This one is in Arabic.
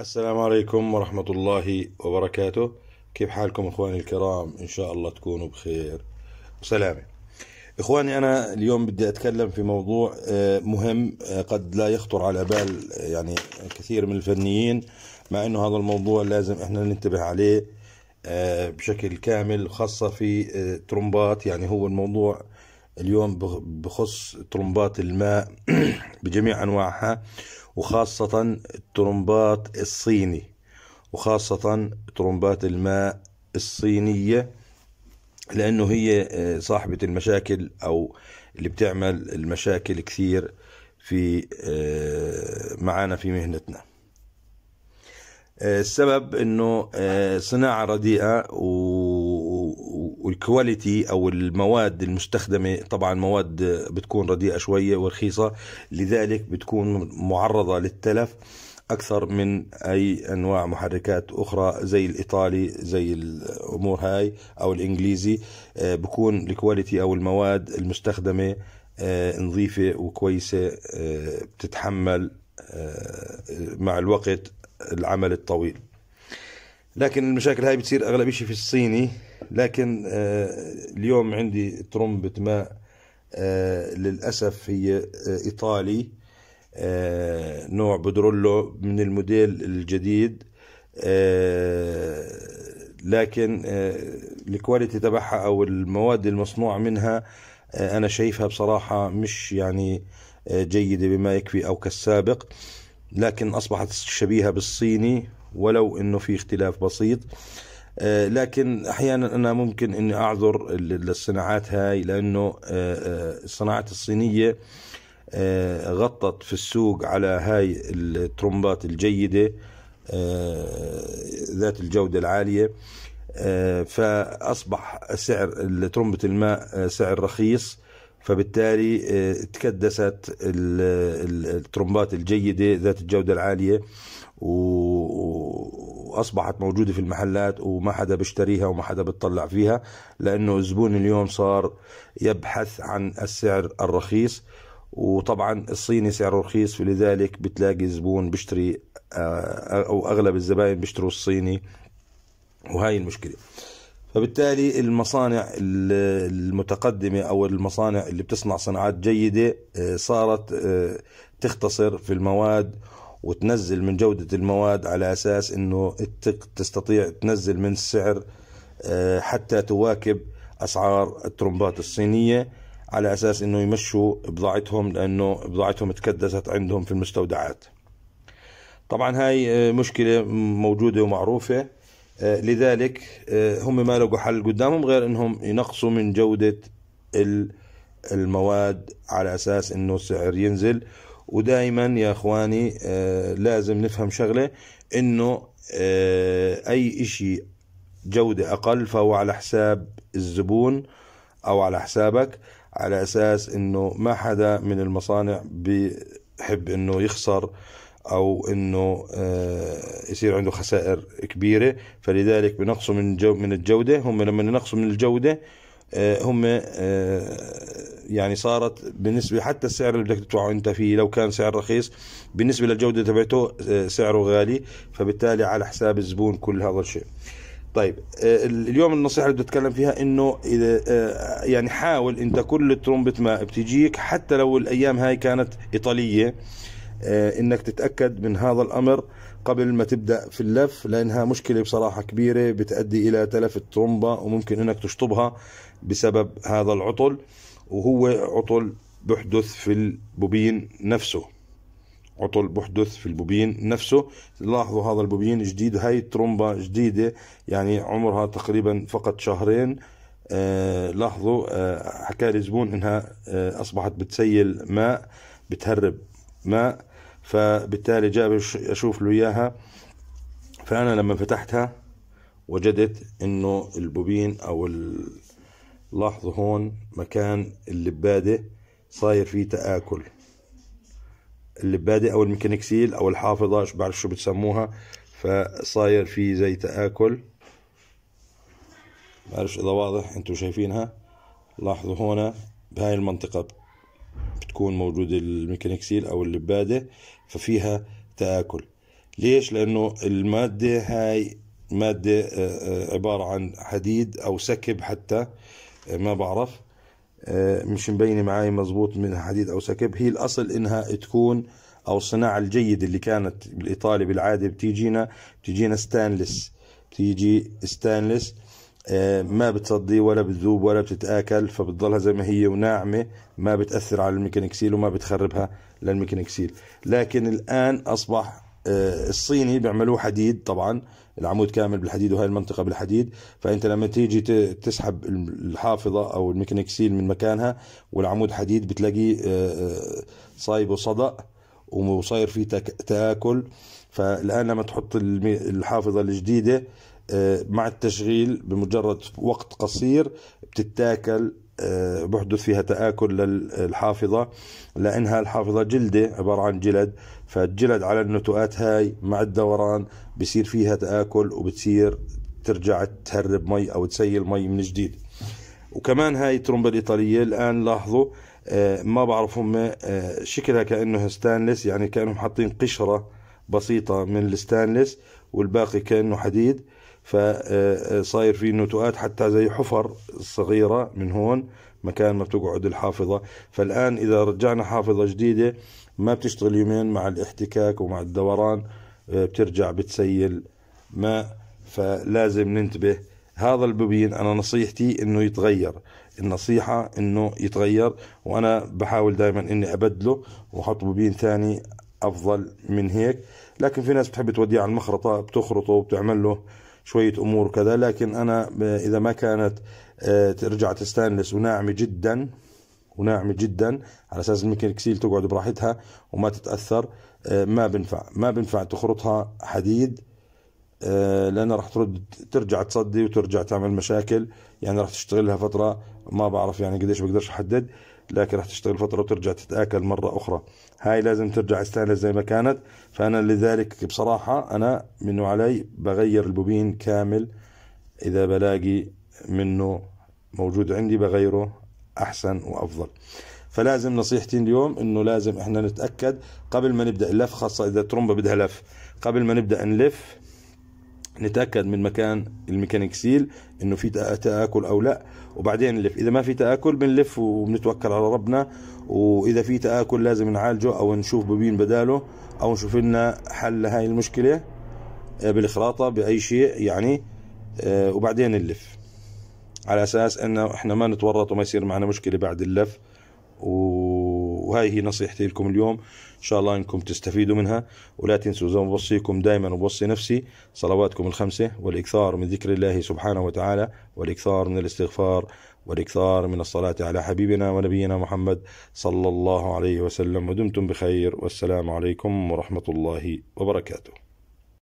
السلام عليكم ورحمة الله وبركاته كيف حالكم إخواني الكرام إن شاء الله تكونوا بخير وسلامة إخواني أنا اليوم بدي أتكلم في موضوع آه، مهم آه، قد لا يخطر على بال آه، يعني كثير من الفنيين مع أنه هذا الموضوع لازم إحنا ننتبه عليه بشكل كامل خاصة في ترومبات يعني هو الموضوع اليوم بخص طرمبات الماء بجميع أنواعها وخاصة الطرمبات الصيني وخاصة طرمبات الماء الصينية لأنه هي آه، صاحبة المشاكل أو اللي بتعمل المشاكل كثير في آه، معانا في مهنتنا آه، السبب أنه صناعة رديئة و والكواليتي او المواد المستخدمه طبعا مواد بتكون رديئه شويه ورخيصه لذلك بتكون معرضه للتلف اكثر من اي انواع محركات اخرى زي الايطالي زي الامور هاي او الانجليزي آه، بكون الكواليتي او المواد المستخدمه آه، نظيفه وكويسه آه، بتتحمل مع الوقت العمل الطويل لكن المشاكل هاي بتصير اغلب شيء في الصيني لكن آه، اليوم عندي ترمبة ماء آه، للأسف هي آه، إيطالي نوع بودرولو من الموديل الجديد لكن الكواليتي تبعها أو المواد المصنوعة منها أنا شايفها بصراحة مش يعني جيدة بما يكفي أو كالسابق لكن أصبحت شبيهة بالصيني ولو انه في اختلاف بسيط آه، لكن احيانا انا ممكن اني اعذر للصناعات هاي لانه آه، آه، الصناعات الصينيه غطت في السوق على هاي الترمبات الجيده ذات الجوده العاليه فاصبح سعر ترمبه الماء سعر رخيص فبالتالي آه، تكدست الترمبات الجيدة ذات الجودة العالية واصبحت موجوده في المحلات وما حدا بيشتريها وما حدا بتطلع فيها لانه الزبون اليوم صار يبحث عن السعر الرخيص وطبعا الصيني سعره رخيص فلذلك بتلاقي زبون بيشتري آه، او اغلب الزباين بيشتروا الصيني وهي المشكله فبالتالي المصانع المتقدمة أو المصانع اللي بتصنع صناعات جيدة آه، صارت آه، تختصر في المواد وتنزل من جودة المواد على أساس أنه تستطيع تنزل من السعر آه، حتى تواكب أسعار الترمبات الصينية على أساس أنه يمشوا بضاعتهم لأنه بضاعتهم تكدست عندهم في المستودعات طبعا هاي مشكلة موجودة ومعروفة آه، لذلك آه، هم ما لقوا حل قدامهم غير انهم ينقصوا من جودة المواد على اساس انه السعر ينزل ودائما يا اخواني آه، لازم نفهم شغلة انه اي اشي جودة اقل فهو على حساب الزبون او على حسابك على اساس انه ما حدا من المصانع بحب انه يخسر او انه آه، يصير عنده خسائر كبيره فلذلك بنقصوا من جو من الجوده هم لما ينقصوا من الجوده آه، هم آه، يعني صارت بالنسبه حتى السعر اللي بدك تدفعه انت فيه لو كان سعر رخيص بالنسبه للجوده تبعته سعره غالي فبالتالي على حساب الزبون كل هذا الشيء. طيب اليوم النصيحه اللي بدي اتكلم فيها انه اذا يعني حاول انت كل ترمبه ما بتجيك حتى لو الايام هاي كانت ايطاليه آه، انك تتاكد من هذا الامر قبل ما تبدا في اللف لانها مشكله بصراحه كبيره بتؤدي الى تلف الترومبه وممكن انك تشطبها بسبب هذا العطل وهو عطل بحدث في البوبين نفسه عطل بحدث في البوبين نفسه لاحظوا هذا البوبين جديد هاي الترومبه جديدة يعني عمرها تقريبا فقط شهرين آه لاحظوا آه حكى لي زبون انها آه اصبحت بتسيل ماء بتهرب ماء فبالتالي جاب اشوف له اياها فانا لما فتحتها وجدت انه البوبين او لاحظوا هون مكان اللبادة صاير فيه تآكل اللبادة او الميكانيكسيل او الحافظة مش بعرف شو بتسموها فصاير فيه زي تآكل بعرفش اذا واضح انتم شايفينها لاحظوا هون بهاي المنطقة بتكون موجودة الميكانيكسيل او اللبادة ففيها تآكل ليش لأنه المادة هاي مادة آه، آه، عبارة عن حديد أو سكب حتى آه، ما بعرف مش مبينة معي مزبوط منها حديد أو سكب هي الأصل إنها تكون أو الصناعة الجيدة اللي كانت بالإيطالي بالعادة بتيجينا بتيجينا ستانلس بتيجي ستانلس آه، ما بتصدي ولا بتذوب ولا بتتاكل فبتضلها زي ما هي وناعمه ما بتاثر على الميكانيكسيل وما بتخربها للميكانيكسيل لكن الان اصبح آه، الصيني بيعملوه حديد طبعا العمود كامل بالحديد وهي المنطقة بالحديد فأنت لما تيجي تسحب الحافظة أو الميكانيكسيل من مكانها والعمود حديد بتلاقيه آه، صايبه صدأ وصاير فيه تاكل فالآن لما تحط الحافظة الجديدة آه، مع التشغيل بمجرد وقت قصير بتتاكل آه، بحدث فيها تآكل للحافظة لأنها الحافظة جلدة عبارة عن جلد فالجلد على النتوءات هاي مع الدوران بصير فيها تآكل وبتصير ترجع تهرب مي أو تسيل مي من جديد وكمان هاي الترمبة الإيطالية الآن لاحظوا آه، ما بعرف هم شكلها كأنه ستانلس يعني كأنهم حاطين قشرة بسيطة من الستانلس والباقي كأنه حديد فصاير في نتوءات حتى زي حفر صغيرة من هون مكان ما بتقعد الحافظة فالآن إذا رجعنا حافظة جديدة ما بتشتغل يومين مع الاحتكاك ومع الدوران آه، بترجع بتسيل ماء فلازم ننتبه هذا البوبين أنا نصيحتي إنه يتغير النصيحة إنه يتغير وأنا بحاول دائما إني أبدله وأحط بوبين ثاني أفضل من هيك لكن في ناس بتحب توديه على المخرطة بتخرطه وبتعمل له شوية أمور كذا لكن أنا إذا ما كانت آه، ترجع تستانلس وناعمة جدا وناعمة جدا على أساس ممكن الكسيل تقعد براحتها وما تتأثر آه، ما بنفع ما بنفع تخرطها حديد آه، لأنها راح ترد ترجع تصدي وترجع تعمل مشاكل يعني راح تشتغلها فترة ما بعرف يعني قديش بقدرش أحدد لكن رح تشتغل فترة وترجع تتآكل مرة أخرى هاي لازم ترجع استانس زي ما كانت فأنا لذلك بصراحة أنا منه علي بغير البوبين كامل إذا بلاقي منه موجود عندي بغيره أحسن وأفضل فلازم نصيحتي اليوم انه لازم احنا نتاكد قبل ما نبدا اللف خاصه اذا ترومبا بدها لف قبل ما نبدا نلف نتاكد من مكان الميكانيكسيل انه في تاكل او لا وبعدين نلف اذا ما في تاكل بنلف وبنتوكل على ربنا واذا في تاكل لازم نعالجه او نشوف ببين بداله او نشوف لنا حل لهي المشكله آه، بالخراطه باي شيء يعني آه، وبعدين نلف على اساس انه احنا ما نتورط وما يصير معنا مشكله بعد اللف و وهاي هي نصيحتي لكم اليوم ان شاء الله انكم تستفيدوا منها ولا تنسوا زي ما بوصيكم دائما وبوصي نفسي صلواتكم الخمسه والاكثار من ذكر الله سبحانه وتعالى والاكثار من الاستغفار والاكثار من الصلاه على حبيبنا ونبينا محمد صلى الله عليه وسلم ودمتم بخير والسلام عليكم ورحمه الله وبركاته